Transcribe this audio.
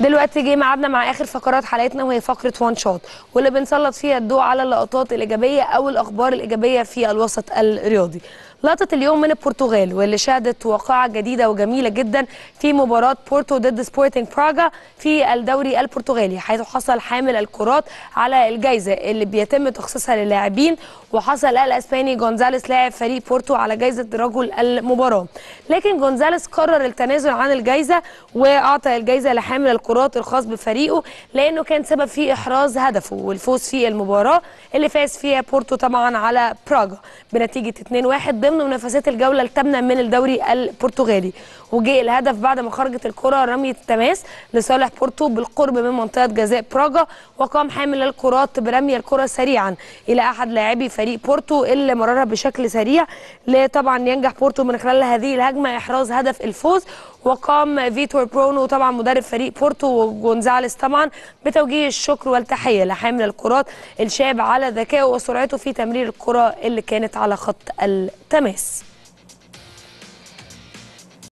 دلوقتي جه ميعادنا مع اخر فقرات حلقتنا وهي فقره وان شوت واللي بنسلط فيها الضوء على اللقطات الايجابيه او الاخبار الايجابيه في الوسط الرياضي. لقطه اليوم من البرتغال واللي شهدت واقعه جديده وجميله جدا في مباراه بورتو ضد سبورتنج براغا في الدوري البرتغالي حيث حصل حامل الكرات على الجائزه اللي بيتم تخصيصها للاعبين وحصل الاسباني جونزاليس لاعب فريق بورتو على جائزه رجل المباراه. لكن جونزاليس قرر التنازل عن الجائزه واعطى الجائزه لحامل الكرات الخاص بفريقه لانه كان سبب في احراز هدفه والفوز في المباراه اللي فاز فيها بورتو طبعا على براغا بنتيجه 2-1 ضمن منافسات الجوله الثامنه من الدوري البرتغالي وجه الهدف بعد ما خرجت الكره رميه تماس لصالح بورتو بالقرب من منطقه جزاء براغا وقام حامل الكرات برمي الكره سريعا الى احد لاعبي فريق بورتو اللي مررها بشكل سريع طبعا ينجح بورتو من خلال هذه الهجمه احراز هدف الفوز وقام فيتور برونو طبعا مدرب فريق بورتو بورتو وجونزاليس طبعا بتوجيه الشكر والتحيه لحامل الكرات الشاب على ذكائه وسرعته في تمرير الكره اللي كانت على خط التماس